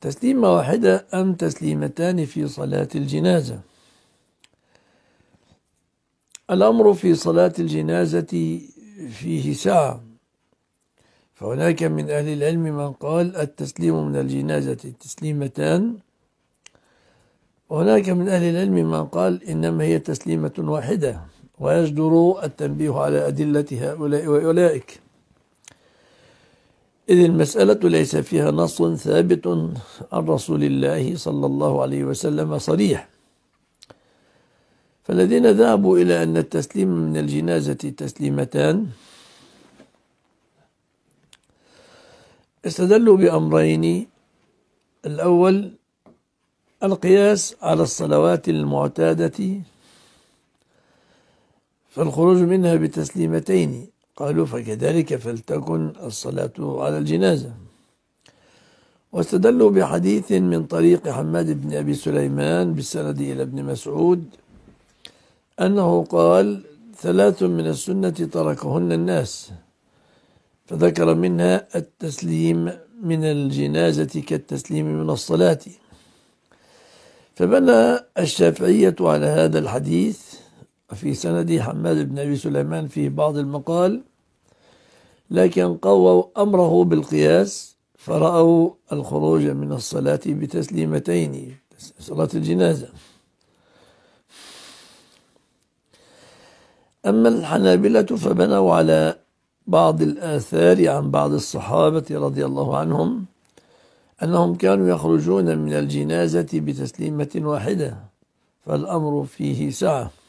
تسليمة واحدة أم تسليمتان في صلاة الجنازة الأمر في صلاة الجنازة فيه سعة فهناك من أهل العلم من قال التسليم من الجنازة تسليمتان وهناك من أهل العلم من قال إنما هي تسليمة واحدة ويجدر التنبيه على أدلة هؤلاء وأولئك إذ المسألة ليس فيها نص ثابت عن رسول الله صلى الله عليه وسلم صريح فالذين ذهبوا إلى أن التسليم من الجنازة تسليمتان استدلوا بأمرين الأول القياس على الصلوات المعتادة فالخروج منها بتسليمتين قالوا فكذلك فلتكن الصلاة على الجنازة واستدلوا بحديث من طريق حماد بن أبي سليمان بالسند إلى ابن مسعود أنه قال ثلاث من السنة تركهن الناس فذكر منها التسليم من الجنازة كالتسليم من الصلاة فبنى الشافعية على هذا الحديث في سند حماد بن أبي سليمان في بعض المقال لكن قووا أمره بالقياس فرأوا الخروج من الصلاة بتسليمتين صلاة الجنازة أما الحنابلة فبنوا على بعض الآثار عن بعض الصحابة رضي الله عنهم أنهم كانوا يخرجون من الجنازة بتسليمة واحدة فالأمر فيه سعة